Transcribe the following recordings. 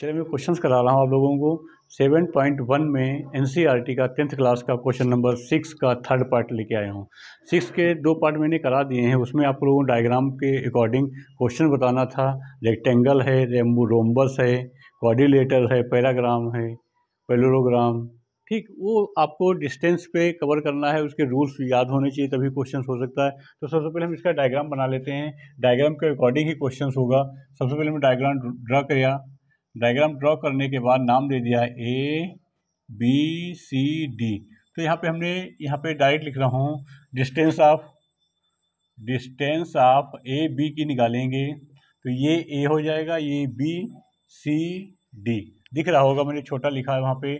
चलिए मैं क्वेश्चंस करा रहा हूँ आप लोगों को सेवन पॉइंट वन में एन e का टेंथ क्लास का क्वेश्चन नंबर सिक्स का थर्ड पार्ट लेके आया हूँ सिक्स के दो पार्ट मैंने करा दिए हैं उसमें आप लोगों को डायग्राम के अकॉर्डिंग क्वेश्चन बताना था रेक्टेंगल है रेम्बू रोम्बस है कॉर्डिलेटर है पैराग्राम है पेलोरोग्राम ठीक वो आपको डिस्टेंस पे कवर करना है उसके रूल्स याद होने चाहिए तभी क्वेश्चन हो सकता है तो सबसे पहले हम इसका डायग्राम बना लेते हैं डायग्राम के अकॉर्डिंग ही क्वेश्चन होगा सबसे पहले मैं डायग्राम ड्रा किया डायग्राम ड्रॉ करने के बाद नाम दे दिया ए बी सी डी तो यहाँ पे हमने यहाँ पे डायरेक्ट लिख रहा हूँ distance of distance of A B की निकालेंगे तो ये ए हो जाएगा ये बी सी डी दिख रहा होगा मैंने छोटा लिखा है वहाँ पे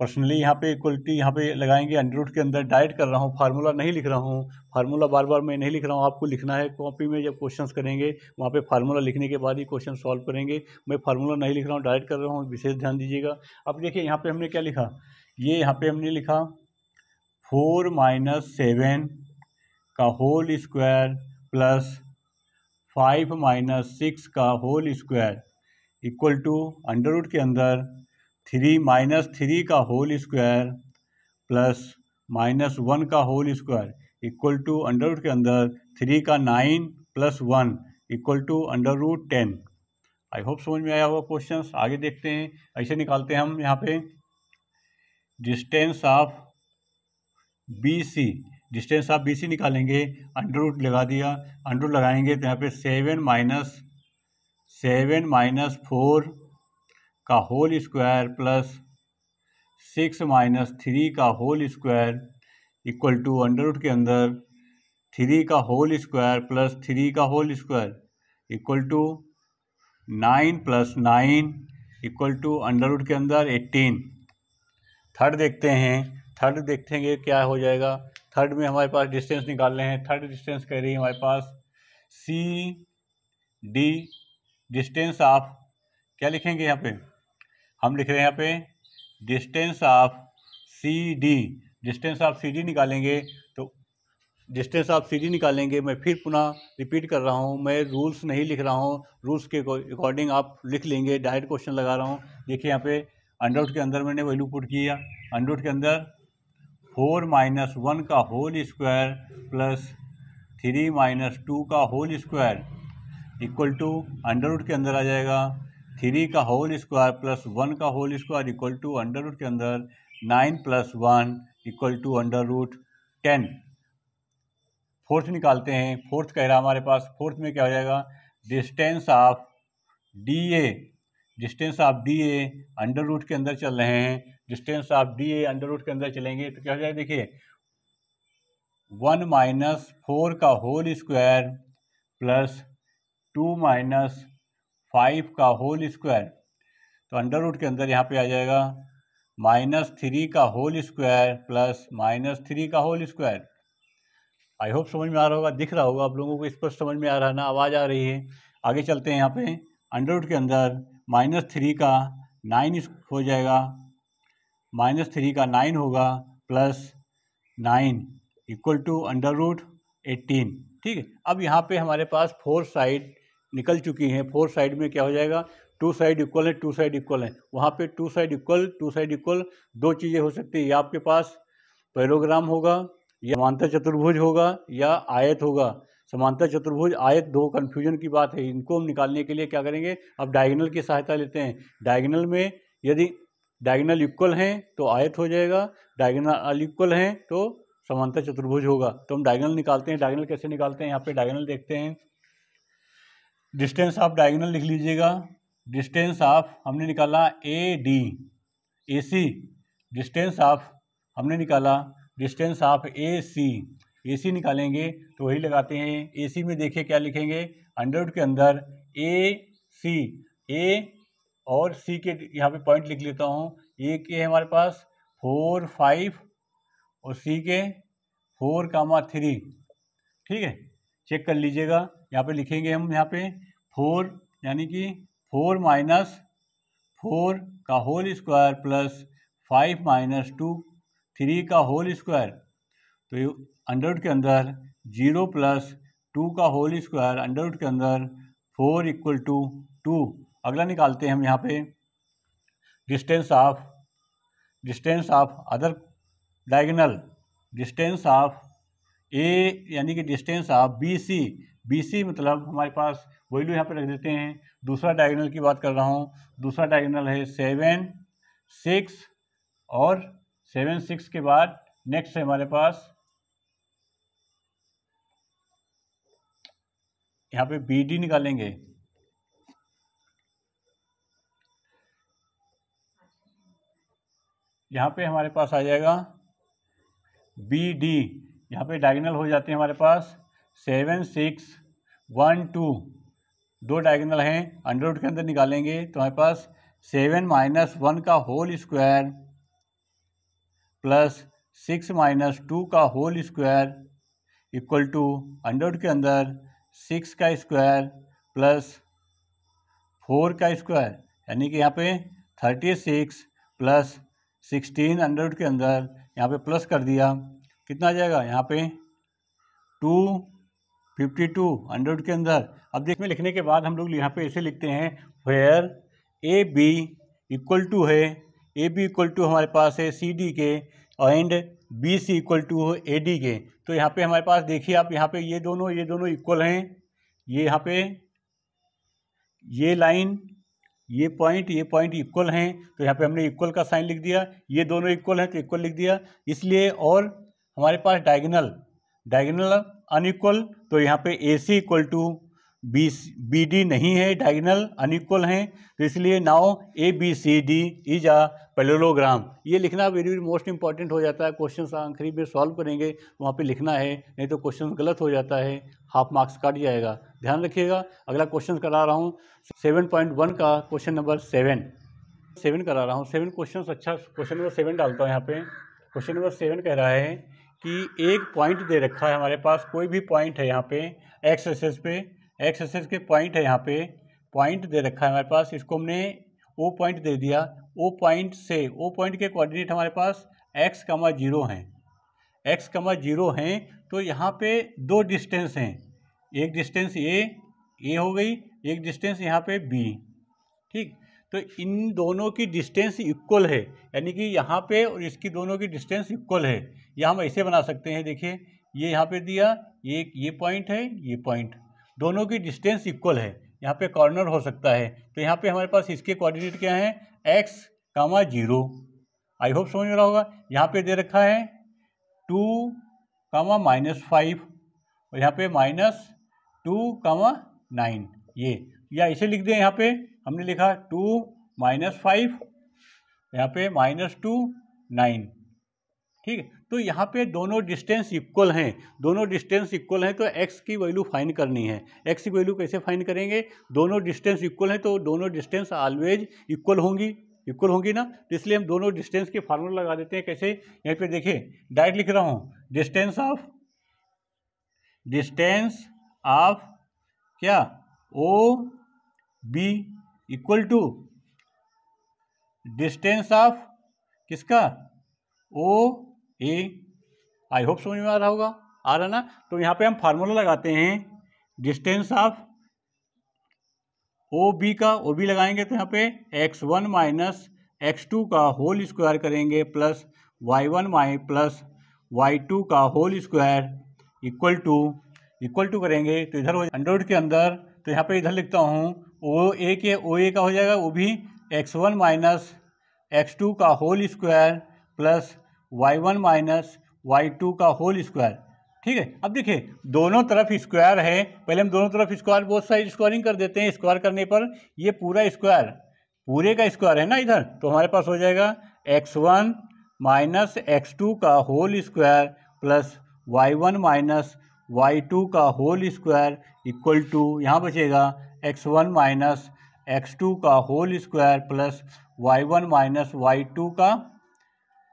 पर्सनली यहाँ पे इक्वलिटी यहाँ पे लगाएंगे अंडररूट के अंदर डायरेक्ट कर रहा हूँ फार्मूला नहीं लिख रहा हूँ फार्मूला बार बार मैं नहीं लिख रहा हूँ आपको लिखना है कॉपी में जब क्वेश्चन करेंगे वहाँ पे फार्मूला लिखने के बाद ही क्वेश्चन सॉल्व करेंगे मैं फार्मूला नहीं लिख रहा हूँ डायरेक्ट कर रहा हूँ विशेष ध्यान दीजिएगा अब देखिए यहाँ पर हमने क्या लिखा ये यहाँ पर हमने लिखा फोर माइनस सेवन का whole square plus five minus six का whole square equal to under root के अंदर थ्री माइनस थ्री का whole square plus minus one का whole square equal to under root के अंदर थ्री का nine plus one equal to under root ten I hope समझ में आया हुआ क्वेश्चन आगे देखते हैं ऐसे निकालते हैं हम यहाँ पे distance of B C distance of B C निकालेंगे अंडर रूट लगा दिया अंडर रूट लगाएंगे तो यहाँ पे seven minus seven minus four का whole square plus six minus three का whole square equal to under root के अंदर थ्री का होल स्क्वायर प्लस थ्री का whole square equal to nine plus nine equal to under root के अंदर eighteen third देखते हैं थर्ड देखेंगे क्या हो जाएगा थर्ड में हमारे पास डिस्टेंस निकालने हैं थर्ड डिस्टेंस कह रही है हमारे पास सी डी डिस्टेंस ऑफ क्या लिखेंगे यहाँ पे हम लिख रहे हैं यहाँ पे distance of C D distance of C D निकालेंगे तो डिस्टेंस ऑफ सी डी निकालेंगे मैं फिर पुनः रिपीट कर रहा हूँ मैं रूल्स नहीं लिख रहा हूँ रूल्स के अकॉर्डिंग आप लिख लेंगे डायरेक्ट क्वेश्चन लगा रहा हूँ देखिए यहाँ पे अंडरवुड के अंदर मैंने वैल्यू पुट किया अंडरवुड के अंदर फोर माइनस वन का whole square plus three minus two का whole square equal to under root के अंदर आ जाएगा थ्री का होल स्क्वायर प्लस वन का whole square equal to under root के अंदर nine plus one equal to under root ten fourth निकालते हैं फोर्थ कह रहा हमारे पास फोर्थ में क्या हो जाएगा distance of D A distance of D A under root के अंदर चल रहे हैं distance of D A under root के अंदर चलेंगे तो क्या हो जाएगा देखिए वन माइनस फोर का whole square plus two minus five का होल स्क्वायर तो अंडर रूट के अंदर यहाँ पे आ जाएगा माइनस थ्री का whole square plus minus three का होल स्क्वायर आई होप समझ में आ रहा होगा दिख रहा होगा आप लोगों को स्पष्ट समझ में आ रहा है ना आवाज़ आ रही है आगे चलते हैं यहाँ पे अंडर रूट के अंदर माइनस थ्री का नाइन हो जाएगा माइनस थ्री का नाइन होगा plus nine equal to under root eighteen ठीक है अब यहाँ पे हमारे पास फोर साइड निकल चुकी हैं फोर साइड में क्या हो जाएगा टू साइड इक्वल है टू साइड इक्वल है वहाँ पे two side equal two side equal दो चीज़ें हो सकती है या आपके पास पैरोग्राम होगा या समांतर चतुर्भुज होगा या आयत होगा समांतर चतुर्भुज आयत दो कन्फ्यूजन की बात है इनको हम निकालने के लिए क्या करेंगे अब डायगनल की सहायता लेते हैं डायगनल में यदि डायगनल इक्वल हैं तो आयत हो जाएगा डायगनल इक्वल हैं तो समांतर चतुर्भुज होगा तो हम डायगनल निकालते हैं डायगनल कैसे निकालते हैं यहाँ पे डायगनल देखते हैं डिस्टेंस ऑफ डायगोनल लिख लीजिएगा डिस्टेंस ऑफ हमने निकाला A D A C distance of हमने निकाला डिस्टेंस ऑफ ए सी ए सी निकालेंगे तो वही लगाते हैं ए सी में देखिए क्या लिखेंगे अंडरवुड के अंदर ए सी ए और सी के यहाँ पे पॉइंट लिख लेता हूँ ए के हमारे पास फोर फाइव और सी के फोर कामा थ्री ठीक है चेक कर लीजिएगा यहाँ पे लिखेंगे हम यहाँ पे फोर यानी कि फोर माइनस फोर का whole square plus five minus two three का होल स्क्वायर तो अंडरवुड के अंदर जीरो प्लस टू का होल स्क्वायर अंडरवुड के अंदर फोर इक्वल टू टू अगला निकालते हैं हम यहाँ पे distance of distance of other diagonal distance of A यानी कि distance of B C B मतलब हमारे पास वैल्यू यहाँ पर रख देते हैं दूसरा डायगोनल की बात कर रहा हूँ दूसरा डायगोनल है सेवन सिक्स और सेवन सिक्स के बाद नेक्स्ट है हमारे पास यहाँ पे बी डी निकालेंगे यहाँ पे हमारे पास आ जाएगा बी डी यहाँ पे डायगनल हो जाते हैं हमारे पास सेवन सिक्स वन टू दो डायगोनल हैं अंडर रूट के अंदर निकालेंगे तो हमारे पास सेवन माइनस वन का whole square plus six minus two का whole square equal to under root के अंदर सिक्स का स्क्वायर प्लस फोर का स्क्वायर यानी कि यहाँ पे thirty six plus sixteen under root के अंदर यहाँ पे प्लस कर दिया कितना आ जाएगा यहाँ पे टू फिफ्टी टू अंडरवुड के अंदर अब देखने लिखने के बाद हम लोग यहाँ पे ऐसे लिखते हैं where A B equal to है ए बी इक्वल टू हमारे पास है सी डी के and B C equal to A D के तो यहाँ पे हमारे पास देखिए आप यहाँ पे ये दोनों ये दोनों इक्वल हैं ये यहाँ पे ये लाइन ये पॉइंट ये पॉइंट इक्वल हैं तो यहाँ पे हमने इक्वल का साइन लिख दिया ये दोनों इक्वल हैं तो इक्वल लिख दिया इसलिए और हमारे पास डायगनल डायगनल अनिक्वल तो यहाँ पे A C equal to B B D नहीं है डायगनल अनिक्वल हैं तो इसलिए now A B C D is a parallelogram ये लिखना वेरी वेरी मोस्ट इंपॉर्टेंट हो जाता है क्वेश्चन आखिरी में सॉल्व करेंगे तो वहाँ पे लिखना है नहीं तो क्वेश्चन गलत हो जाता है हाफ मार्क्स काट जाएगा ध्यान रखिएगा अगला क्वेश्चन करा रहा हूँ सेवन पॉइंट वन का क्वेश्चन नंबर सेवन सेवन करा रहा हूँ सेवन क्वेश्चन अच्छा क्वेश्चन नंबर सेवन डालता हूँ यहाँ पे क्वेश्चन नंबर सेवन कह रहा है कि एक पॉइंट दे रखा है हमारे पास कोई भी पॉइंट है यहाँ पे एक्स एसेस पे एक्स एसेस के पॉइंट है यहाँ पे पॉइंट दे रखा है हमारे पास इसको हमने ओ पॉइंट दे दिया ओ पॉइंट से ओ पॉइंट के कोऑर्डिनेट हमारे पास एक्स कमा जीरो हैं एक्स कमा जीरो हैं तो यहाँ पे दो डिस्टेंस हैं एक डिस्टेंस ए ए हो गई एक डिस्टेंस यहाँ पे बी ठीक तो इन दोनों की डिस्टेंस इक्वल है यानी कि यहाँ पे और इसकी दोनों की डिस्टेंस इक्वल है या हम ऐसे बना सकते हैं देखिए ये यहाँ पे दिया ये ये पॉइंट है ये पॉइंट दोनों की डिस्टेंस इक्वल है यहाँ पे कॉर्नर हो सकता है तो यहाँ पे हमारे पास इसके कोऑर्डिनेट क्या हैं x comma zero I hope समझ में रहा होगा यहाँ पे दे रखा है टू कामा माइनस फाइव और यहाँ पे माइनस टू कामा नाइन ये या इसे लिख दें यहाँ पे हमने लिखा टू माइनस फाइव यहाँ पे माइनस टू नाइन ठीक है तो यहाँ पे दोनों डिस्टेंस इक्वल हैं दोनों डिस्टेंस इक्वल हैं तो एक्स की वैल्यू फाइन करनी है एक्स की वैल्यू कैसे फाइन करेंगे दोनों डिस्टेंस इक्वल हैं तो दोनों डिस्टेंस ऑलवेज इक्वल होंगी इक्वल होंगी ना तो इसलिए हम दोनों डिस्टेंस के फार्मूला लगा देते हैं कैसे यहाँ पे देखिए डायरेक्ट लिख रहा हूँ डिस्टेंस ऑफ डिस्टेंस ऑफ क्या O B equal to distance of किसका ओ ए आई होप समझ में आ रहा होगा आ रहा ना तो यहाँ पे हम फार्मूला लगाते हैं डिस्टेंस ऑफ ओ बी का ओ बी लगाएंगे तो यहाँ पे x one minus x two का होल स्क्वायर करेंगे plus y one my plus y two का whole square equal to equal to करेंगे तो इधर हो अंडरवुड के अंदर तो यहाँ पे इधर लिखता हूँ ओ ए के ओ ए का हो जाएगा वो भी x one minus x two का whole square plus y one minus y two का होल स्क्वायर ठीक है अब देखिए दोनों तरफ स्क्वायर है पहले हम दोनों तरफ स्क्वायर बहुत साइड स्क्वायरिंग कर देते हैं स्क्वायर करने पर ये पूरा स्क्वायर पूरे का स्क्वायर है ना इधर तो हमारे पास हो जाएगा x one minus x two का whole square plus y one minus y two का होल स्क्वायर इक्वल टू यहाँ बचेगा x one minus x two का whole square plus y one minus y two का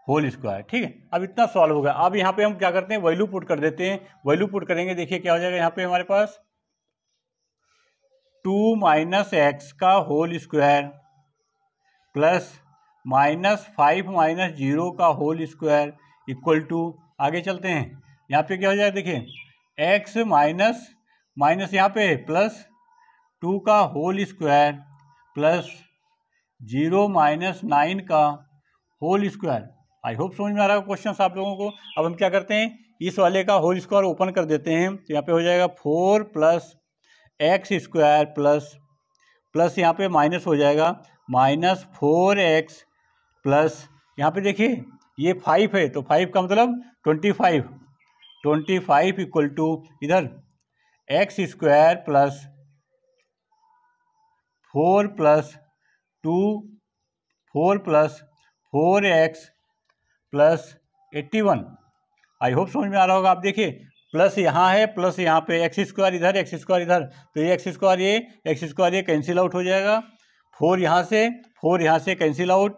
होल स्क्वायर ठीक है अब इतना सॉल्व होगा अब यहाँ पे हम क्या करते हैं वैल्यू पुट कर देते हैं वैल्यू पुट करेंगे देखिए क्या हो जाएगा यहाँ पे हमारे पास टू माइनस एक्स का whole square plus minus five minus zero का होल स्क्वायर इक्वल टू आगे चलते हैं यहाँ पे क्या हो जाएगा देखिए एक्स माइनस माइनस यहाँ पे प्लस टू का whole square plus zero minus nine का होल स्क्वायर आई होप समझ में आ रहा है क्वेश्चन आप लोगों को अब हम क्या करते हैं इस वाले का होल स्क्वायर ओपन कर देते हैं तो यहाँ पे हो जाएगा four plus x square plus plus यहाँ पे माइनस हो जाएगा माइनस फोर एक्स प्लस यहाँ पे देखिए ये फाइव है तो फाइव का मतलब twenty five twenty five equal to इधर x square plus four plus two four plus four x plus eighty one I hope समझ में आ रहा होगा आप देखिए प्लस यहाँ है प्लस यहाँ पे एक्स स्क्वायर इधर एक्स स्क्वायर इधर तो ये एक्स स्क्वायर ये एक्स स्क्वायर ये कैंसिल आउट हो जाएगा फोर यहाँ से फोर यहाँ से कैंसिल आउट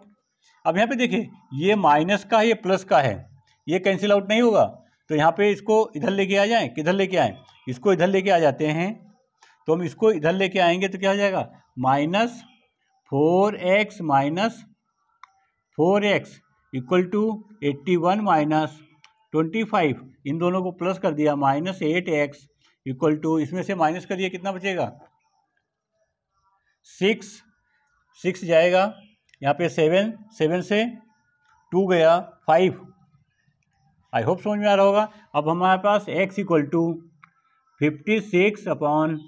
अब यहाँ पे देखिए ये माइनस का है ये प्लस का है ये कैंसिल आउट नहीं होगा तो यहाँ पे इसको इधर लेके आ जाएं किधर लेके आएँ इसको इधर लेके आ जाते हैं तो हम इसको इधर लेके आएंगे तो क्या हो जाएगा minus four x minus four x equal to eighty one minus twenty five इन दोनों को प्लस कर दिया minus eight x equal to इसमें से माइनस करिए कितना बचेगा सिक्स सिक्स जाएगा यहाँ पे सेवन सेवन से टू गया फाइव आई होप समझ में आ रहा होगा अब हमारे पास x equal to fifty six upon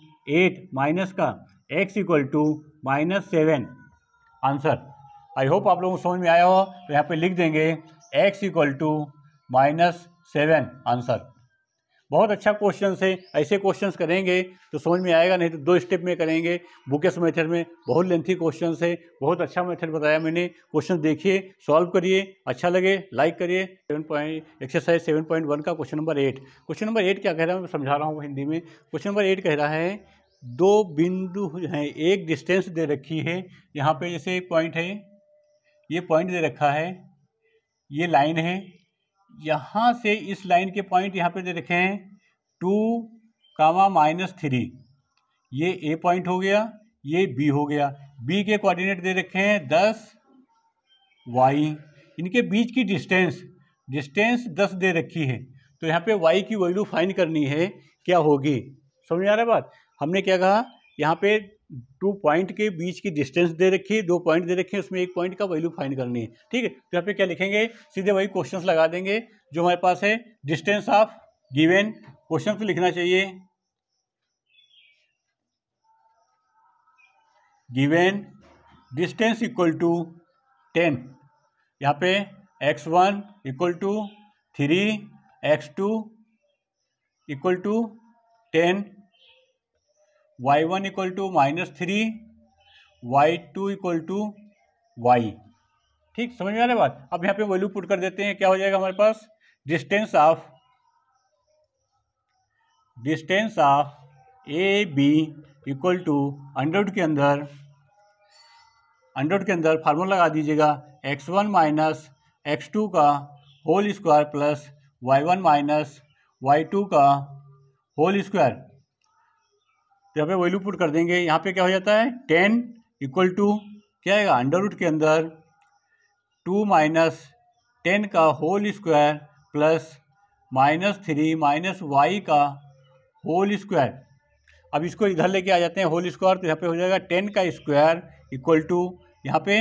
eight minus का x equal to minus seven answer I hope आप लोगों को समझ में आया हो तो यहाँ पे लिख देंगे x equal to minus seven answer बहुत अच्छा क्वेश्चन है ऐसे क्वेश्चन करेंगे तो समझ में आएगा नहीं तो दो स्टेप में करेंगे बुकेस मेथड में बहुत लेंथी क्वेश्चन है बहुत अच्छा मेथड बताया मैंने क्वेश्चन देखिए सॉल्व करिए अच्छा लगे लाइक करिए seven point exercise seven point one का question number eight question number eight क्या कह रहा है मैं समझा रहा हूँ हिंदी में क्वेश्चन नंबर एट कह रहा है दो बिंदु हैं एक डिस्टेंस दे रखी है यहाँ पे जैसे पॉइंट है ये पॉइंट दे रखा है ये लाइन है यहाँ से इस लाइन के पॉइंट यहाँ पे दे रखे हैं टू कामा माइनस थ्री ये ए पॉइंट हो गया ये बी हो गया बी के कोऑर्डिनेट दे रखे हैं दस वाई इनके बीच की डिस्टेंस डिस्टेंस दस दे रखी है तो यहाँ पे वाई की वैल्यू फाइंड करनी है क्या होगी समझ आ रहा है बात हमने क्या कहा यहाँ पे टू पॉइंट के बीच की डिस्टेंस दे रखी है दो पॉइंट दे रखे हैं उसमें एक पॉइंट का वैल्यू फाइंड करनी है ठीक है तो यहाँ पे क्या लिखेंगे सीधे वही क्वेश्चंस लगा देंगे जो हमारे पास है डिस्टेंस ऑफ गिवेन क्वेश्चन तो लिखना चाहिए given distance equal to ten यहाँ पे x one equal to three x two equal to ten y one equal to minus three y two equal to y ठीक समझ में आ रही बात अब यहाँ पे वैल्यू पुट कर देते हैं क्या हो जाएगा हमारे पास distance of distance of A B equal to under root के अंदर अंडरवुड के अंदर फार्मूला लगा दीजिएगा x one minus x two का whole square plus y one minus y two का होल स्क्वायर तो यहाँ पे वैल्यू पुट कर देंगे यहाँ पे क्या हो जाता है टेन इक्वल टू क्या आएगा अंडर रूट के अंदर टू माइनस टेन का whole square plus minus three minus y का होल स्क्वायर अब इसको इधर लेके आ जाते हैं होल स्क्वायर तो यहाँ पे हो जाएगा टेन का स्क्वायर इक्वल टू यहाँ पे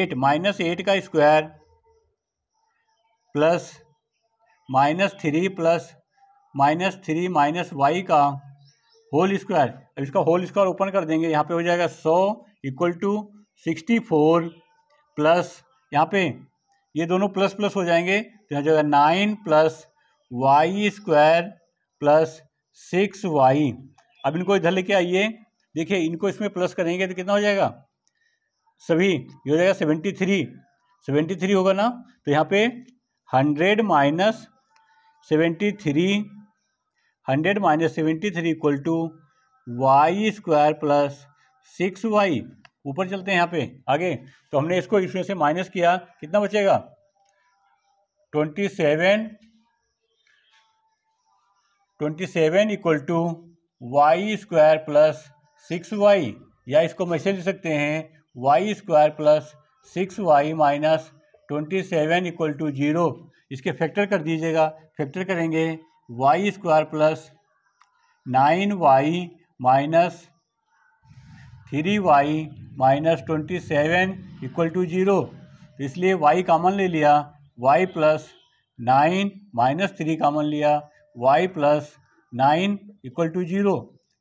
एट माइनस एट का square plus minus three plus minus three minus y का होल स्क्वायर अब इसका होल स्क्वायर ओपन कर देंगे यहाँ पे हो जाएगा सौ equal to sixty four plus यहाँ पे ये दोनों प्लस प्लस हो जाएंगे तो यहाँ जाएगा nine plus y square plus six y अब इनको इधर लेके आइए देखिए इनको इसमें प्लस करेंगे तो कितना हो जाएगा सभी ये हो जाएगा सेवेंटी थ्री सेवेंटी थ्री होगा ना तो यहाँ पे hundred minus seventy three hundred minus seventy three equal to y square plus six y ऊपर चलते हैं यहाँ पे आगे तो हमने इसको इसमें से माइनस किया कितना बचेगा twenty seven twenty seven equal to y square plus six y या इसको मैसेज लिख सकते हैं y square plus six y minus twenty seven equal to zero इसके फैक्टर कर दीजिएगा फैक्टर करेंगे y square plus nine y minus three y minus twenty seven equal to zero इसलिए वाई कामन ले लिया y plus nine minus three common लिया y plus nine equal to zero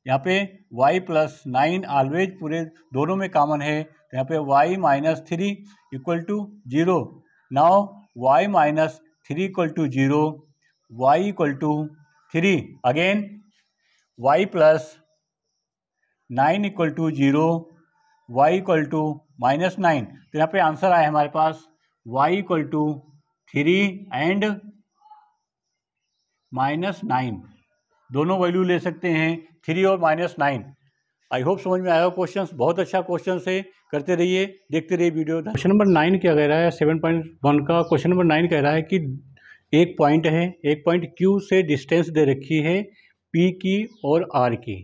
यहाँ पे y प्लस नाइन ऑलवेज पूरे दोनों में common है तो यहाँ पे y minus three equal to zero now y minus three equal to zero y equal to three again y plus nine equal to zero y equal to minus nine तो यहाँ पे आंसर आया हमारे पास y equal to three and minus nine दोनों value ले सकते हैं थ्री और माइनस नाइन आई होप समझ में आया क्वेश्चन बहुत अच्छा क्वेश्चन है करते रहिए देखते रहिए वीडियो क्वेश्चन नंबर नाइन क्या कह रहा है सेवन पॉइंट वन का क्वेश्चन नंबर नाइन कह रहा है कि एक पॉइंट है एक पॉइंट क्यू से डिस्टेंस दे रखी है पी की और आर की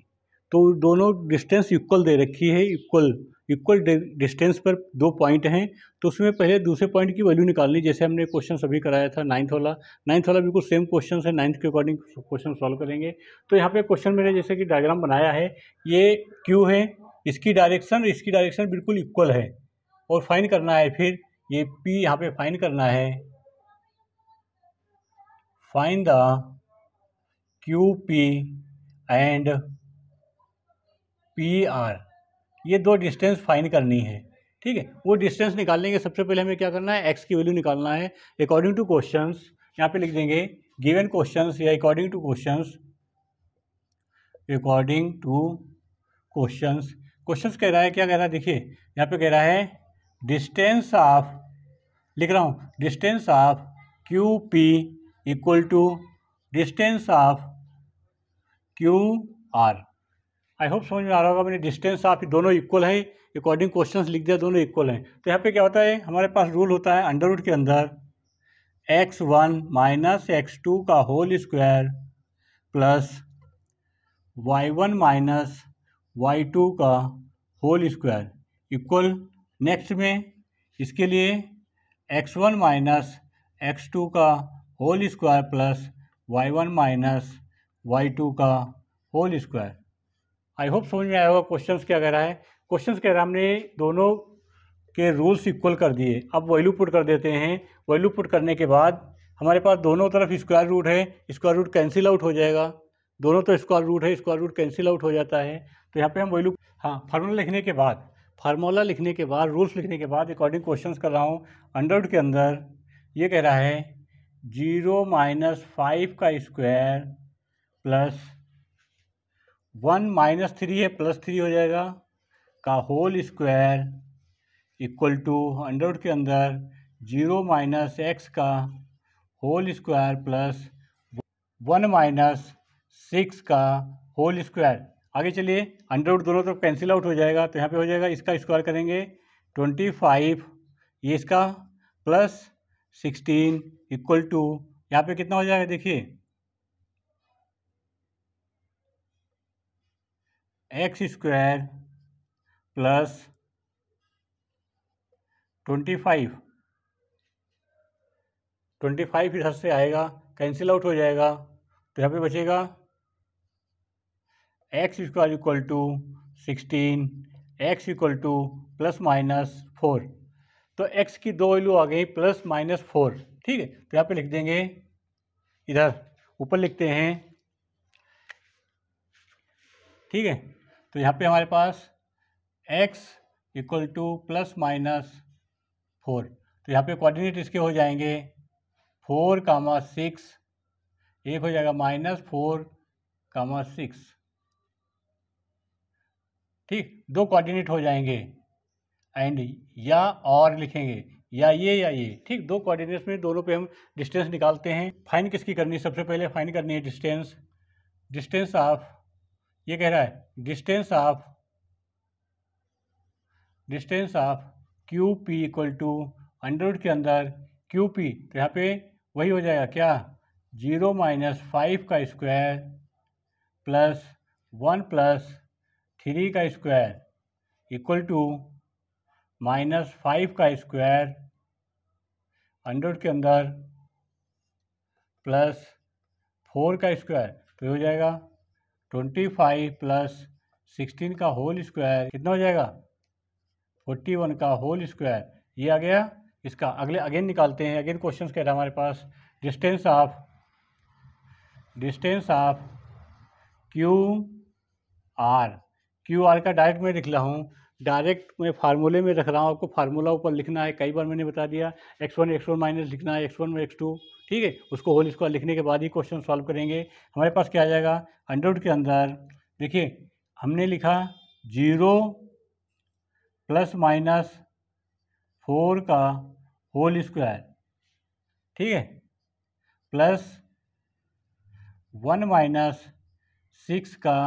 तो दोनों डिस्टेंस इक्वल दे रखी है इक्वल इक्वल डिस्टेंस पर दो पॉइंट हैं तो उसमें पहले दूसरे पॉइंट की वैल्यू निकालनी जैसे हमने क्वेश्चन सभी कराया था नाइन्थ वाला नाइन्थ वाला बिल्कुल सेम क्वेश्चन है नाइन्थ के अकॉर्डिंग क्वेश्चन सॉल्व करेंगे तो यहाँ पे क्वेश्चन मैंने जैसे कि डायग्राम बनाया है ये क्यू है इसकी डायरेक्शन इसकी डायरेक्शन बिल्कुल इक्वल है और फाइन करना है फिर ये पी यहाँ पर फाइन करना है find the QP and PR ये दो डिस्टेंस फाइंड करनी है ठीक है वो डिस्टेंस निकालने के सबसे पहले हमें क्या करना है एक्स की वैल्यू निकालना है अकॉर्डिंग टू क्वेश्चन यहाँ पे लिख देंगे गिवन क्वेश्चन या according to question according to question question कह रहा है क्या कह रहा है देखिए यहाँ पे कह रहा है डिस्टेंस ऑफ लिख रहा हूँ distance of Q P equal to distance of Q R I hope समझ में आ रहा होगा मैंने डिस्टेंस ऑफ दोनों इक्वल है अकॉर्डिंग क्वेश्चन लिख दिया दोनों इक्वल हैं तो यहाँ पे क्या होता है हमारे पास रूल होता है अंडर रूट के अंदर x one minus x two का whole square plus y one minus y two का होल स्क्वायर इक्वल नेक्स्ट में इसके लिए x one minus x two का whole square plus y one minus y two का whole square I hope समझ में आया होगा क्वेश्चंस क्या कह रहा है क्वेश्चंस कह रहा है हमने दोनों के रूल्स इक्वल कर दिए अब वैल्यू पुट कर देते हैं वैल्यू पुट करने के बाद हमारे पास दोनों तरफ स्क्वायर रूट है स्क्वायर रूट कैंसिल आउट हो जाएगा दोनों तो स्क्वायर रूट है स्क्वायर रूट कैंसिल आउट हो जाता है तो यहाँ पे हम वैल्यू हाँ फार्मूला लिखने के बाद फार्मूला लिखने के बाद रूल्स लिखने के बाद अकॉर्डिंग क्वेश्चन कर रहा हूँ अंडर के अंदर ये कह रहा है जीरो माइनस फाइव का square plus one minus three है प्लस थ्री हो जाएगा का whole square equal to under root के अंदर जीरो माइनस एक्स का whole square plus one minus six का होल स्क्वायर आगे चलिए अंडरवुड दोनों तरफ कैंसिल आउट हो जाएगा तो यहाँ पे हो जाएगा इसका स्क्वायर करेंगे ट्वेंटी फाइव ये इसका प्लस सिक्सटीन इक्वल टू यहाँ पे कितना हो जाएगा देखिए x square plus twenty five twenty five इधर से आएगा कैंसिल आउट हो जाएगा तो यहाँ पे बचेगा x square equal to sixteen x equal to plus minus four तो एक्स की दो वैल्यू आ गई प्लस माइनस फोर ठीक है तो यहाँ पे लिख देंगे इधर ऊपर लिखते हैं ठीक है तो यहाँ पे हमारे पास x equal to plus minus four तो यहाँ पे कोऑर्डिनेट इसके हो जाएंगे फोर कामा सिक्स एक हो जाएगा माइनस फोर कामा सिक्स ठीक दो कोऑर्डिनेट हो जाएंगे एंड या और लिखेंगे या ये या ये ठीक दो कोऑर्डिनेट्स में दोनों पे हम डिस्टेंस निकालते हैं फाइन किसकी करनी है सबसे पहले फाइन करनी है डिस्टेंस डिस्टेंस ऑफ ये कह रहा है distance of distance of Q P equal to under root के अंदर क्यू पी तो यहाँ पे वही हो जाएगा क्या जीरो माइनस फाइव का square plus one plus three का square equal to minus five का स्क्वायर अंडर के अंदर प्लस फोर का स्क्वायर तो हो जाएगा ट्वेंटी फाइव प्लस सिक्सटीन का होल स्क्वायर कितना हो जाएगा फोर्टी वन का होल स्क्वायर ये आ गया इसका अगले अगेन निकालते हैं अगेन क्वेश्चन कह रहा हमारे पास distance of distance of Q R Q R का डायरेक्ट मैं लिख रहा हूँ डायरेक्ट मैं फार्मूले में रख रहा हूँ आपको फार्मूला ऊपर लिखना है कई बार मैंने बता दिया x one x one minus लिखना है एक्स वन एक्स टू ठीक है उसको होल स्क्वायर लिखने के बाद ही क्वेश्चन सॉल्व करेंगे हमारे पास क्या आ जाएगा अंडरवुड के अंदर देखिए हमने लिखा जीरो प्लस माइनस फोर का होल स्क्वायर ठीक है प्लस वन माइनस सिक्स का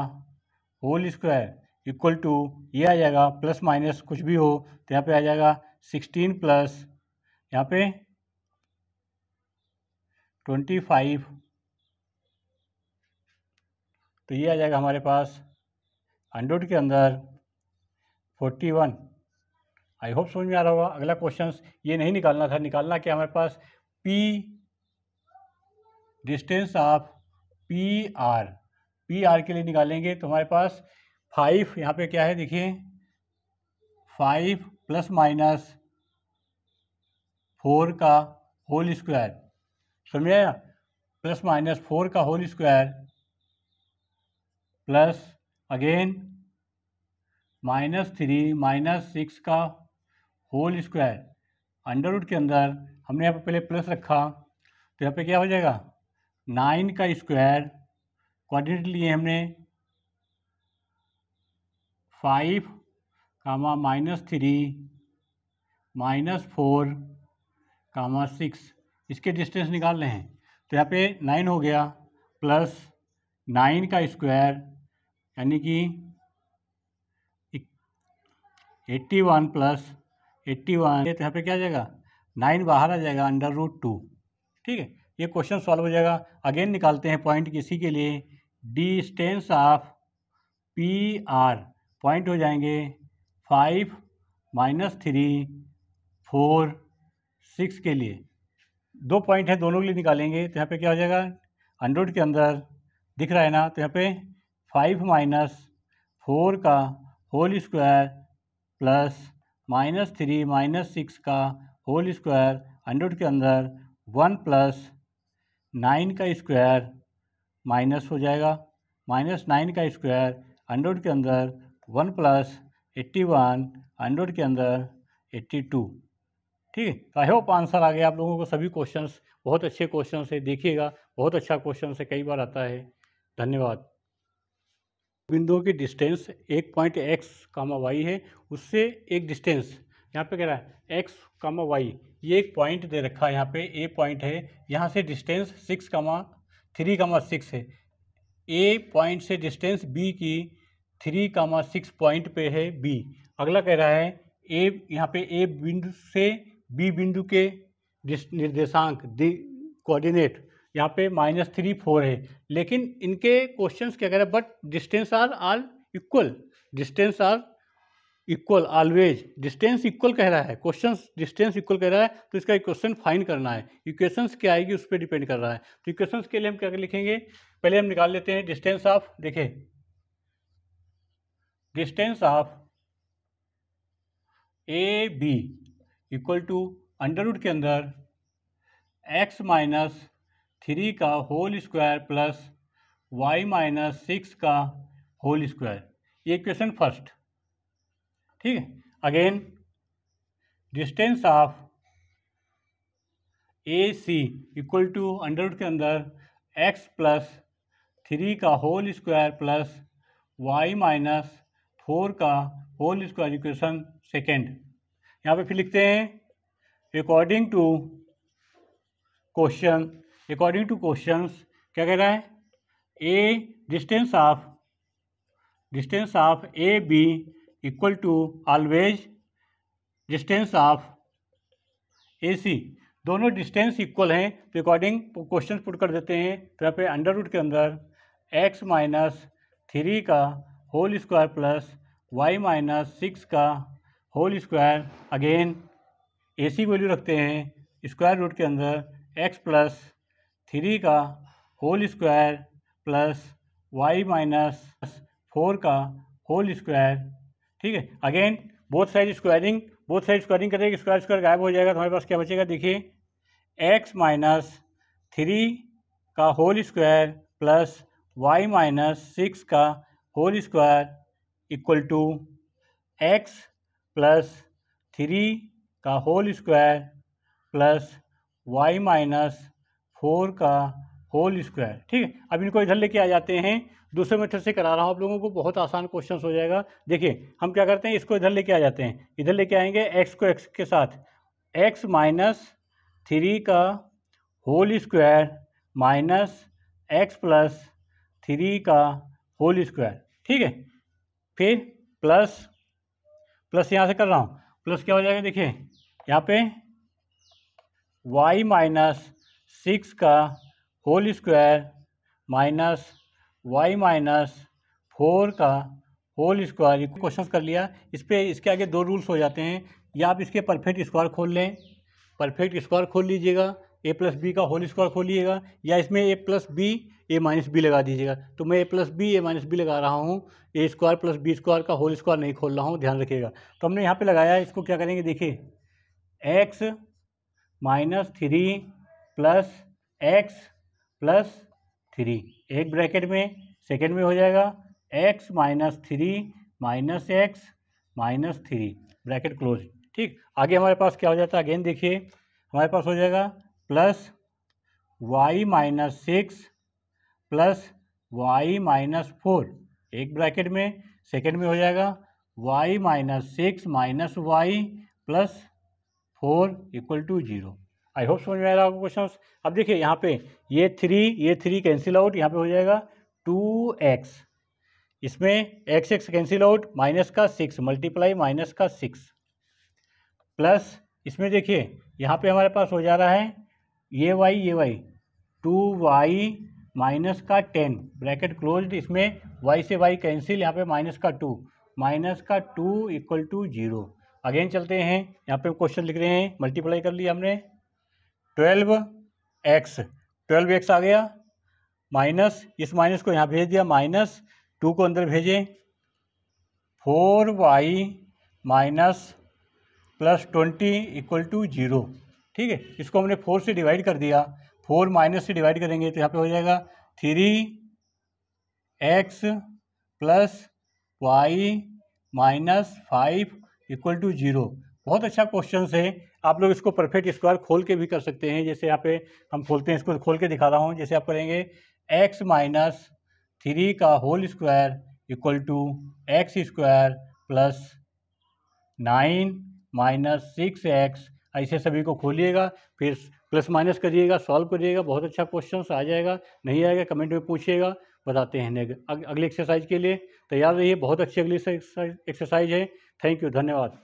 होल स्क्वायर इक्वल टू ये आ जाएगा प्लस माइनस कुछ भी हो तो यहाँ पे आ जाएगा सिक्सटीन प्लस यहाँ पे ट्वेंटी फाइव तो ये आ जाएगा हमारे पास अंडोड के अंदर फोर्टी वन आई होप समझ में आ रहा होगा अगला क्वेश्चन ये नहीं निकालना था निकालना क्या हमारे पास P distance of P R P R के लिए निकालेंगे तो हमारे पास फाइव यहाँ पे क्या है देखिए फाइव प्लस माइनस फोर का होल स्क्वायर समझ आया प्लस माइनस फोर का whole square plus again minus three minus six का होल स्क्वायर अंडर रूट के अंदर हमने यहाँ पे पहले प्लस रखा तो यहाँ पे क्या हो जाएगा नाइन का स्क्वायर क्वाड्रेंट लिए हमने five comma minus three minus four comma six इसके डिस्टेंस निकाल रहे हैं तो यहाँ पे नाइन हो गया प्लस नाइन का स्क्वायर यानी कि eighty one plus eighty one तो यहाँ पे क्या आ जाएगा नाइन बाहर आ जाएगा अंडर रूट टू ठीक है ये क्वेश्चन सॉल्व हो जाएगा अगेन निकालते हैं पॉइंट किसी के लिए distance of P R point हो जाएंगे five minus three four six के लिए दो पॉइंट है दोनों के लिए निकालेंगे तो यहाँ पे क्या हो जाएगा अंड्रोड के अंदर दिख रहा है ना तो यहाँ पे फाइव माइनस फोर का whole square plus minus three minus six का होल स्क्वायर अंड्रोड के अंदर वन प्लस नाइन का स्क्वायर माइनस हो जाएगा माइनस नाइन का स्क्वायर अंड्रोड के अंदर one plus eighty one hundred के अंदर एट्टी टू ठीक है आई होप आंसर आ गया आप लोगों को सभी क्वेश्चंस बहुत अच्छे क्वेश्चन है देखिएगा बहुत अच्छा क्वेश्चन से कई बार आता है धन्यवाद बिंदुओं की डिस्टेंस एक पॉइंट एक्स कामा वाई है उससे एक डिस्टेंस यहाँ पे कह रहा है एक्स कामा वाई ये एक पॉइंट दे रखा है यहाँ पे ए पॉइंट है यहाँ से distance six comma three comma six है ए पॉइंट से डिस्टेंस बी की थ्री कामा सिक्स पॉइंट पे है बी अगला कह रहा है ए यहाँ पे ए बिंदु से बी बिंदु के निर्देशांक दी कोऑर्डिनेट यहाँ पे माइनस थ्री फोर है लेकिन इनके क्वेश्चंस क्या कह रहे हैं but distance are all equal distance are equal always distance equal कह रहा है क्वेश्चन डिस्टेंस इक्वल कह रहा है तो इसका इक्वेशन फाइन करना है इक्वेशंस क्या आएगी उस पर डिपेंड कर रहा है तो इक्वेशंस के लिए हम क्या लिखेंगे पहले हम निकाल लेते हैं डिस्टेंस ऑफ देखें distance of A B equal to under root के अंदर एक्स माइनस थ्री का whole square plus y minus six का होल स्क्वायर ये क्वेश्चन फर्स्ट ठीक है again distance of A C equal to under root के अंदर एक्स प्लस थ्री का whole square plus y minus four का whole square equation second यहाँ पे फिर लिखते हैं according to question according to question क्या कह रहा है A distance of distance of A B equal to always distance of A C दोनों डिस्टेंस इक्वल हैं तो अकॉर्डिंग क्वेश्चन पुट कर देते हैं तो यहाँ पे अंडर रूट के अंदर एक्स माइनस थ्री का whole square plus y minus six का whole square again A C value रखते हैं स्क्वायर रूट के अंदर एक्स प्लस थ्री का whole square plus y minus four का होल स्क्वायर ठीक है again both side squaring both side squaring करेंगे स्क्वायर स्क्वायर गायब हो जाएगा तो हमारे पास क्या बचेगा देखिए एक्स माइनस थ्री का whole square plus y minus six का whole square equal to x plus three का whole square plus y minus four का होल स्क्वायर ठीक है अब इनको इधर लेके आ जाते हैं दूसरे मेथड से करा रहा हूँ आप लोगों को बहुत आसान क्वेश्चन हो जाएगा देखिए हम क्या करते हैं इसको इधर लेके आ जाते हैं इधर लेके आएंगे एक्स को एक्स के साथ एक्स माइनस थ्री का whole square minus x plus three का होल स्क्वायर ठीक है फिर प्लस प्लस यहाँ से कर रहा हूँ प्लस क्या हो जाएगा देखिए यहाँ पे वाई माइनस सिक्स का whole square minus y minus four का होल स्क्वायर ये क्वेश्चन कर लिया इस पर इसके आगे दो रूल्स हो जाते हैं या आप इसके परफेक्ट स्क्वायर खोल लें परफेक्ट स्क्वायर खोल लीजिएगा ए प्लस बी का होल स्क्वायर खोलिएगा या इसमें A plus B A minus B लगा दीजिएगा तो मैं A plus B A minus B लगा रहा हूँ A square plus B square का होल स्क्वायर नहीं खोल रहा हूँ ध्यान रखिएगा तो हमने यहाँ पे लगाया इसको क्या करेंगे देखिए x minus three plus x plus three एक ब्रैकेट में सेकेंड में हो जाएगा x minus three minus x minus three bracket close ठीक आगे हमारे पास क्या हो जाता है अगेन देखिए हमारे पास हो जाएगा plus y minus six plus y minus four एक ब्रैकेट में सेकेंड में हो जाएगा y minus six minus y plus four equal to zero I hope समझ में आ रहा होगा क्वेश्चन अब देखिए यहाँ पे ये थ्री ये थ्री कैंसिल आउट यहाँ पे हो जाएगा टू एक्स इसमें x x cancel out minus का सिक्स मल्टीप्लाई माइनस का सिक्स प्लस इसमें देखिए यहाँ पे हमारे पास हो जा रहा है ये वाई ये वाई टू वाई माइनस का टेन ब्रैकेट क्लोज्ड इसमें वाई से वाई कैंसिल यहाँ पे माइनस का टू माइनस का two equal to zero again चलते हैं यहाँ पे क्वेश्चन लिख रहे हैं मल्टीप्लाई कर लिया हमने ट्वेल्व एक्स ट्वेल्व एक्स आ गया माइनस इस माइनस को यहाँ भेज दिया माइनस टू को अंदर भेजें four y minus plus twenty equal to zero ठीक है इसको हमने फोर से डिवाइड कर दिया फोर माइनस से डिवाइड करेंगे तो यहाँ पे हो जाएगा three x plus y minus five equal to zero बहुत अच्छा क्वेश्चन है आप लोग इसको परफेक्ट स्क्वायर खोल के भी कर सकते हैं जैसे यहाँ पे हम खोलते हैं इसको खोल के दिखा रहा हूँ जैसे आप करेंगे एक्स माइनस थ्री का whole square equal to x square plus nine minus six x ऐसे सभी को खोलिएगा फिर प्लस माइनस करिएगा सॉल्व करिएगा बहुत अच्छा क्वेश्चन आ जाएगा नहीं आएगा कमेंट में पूछिएगा बताते हैं अगली एक्सरसाइज के लिए तैयार रहिए बहुत अच्छी अगली एक्सरसाइज है थैंक यू धन्यवाद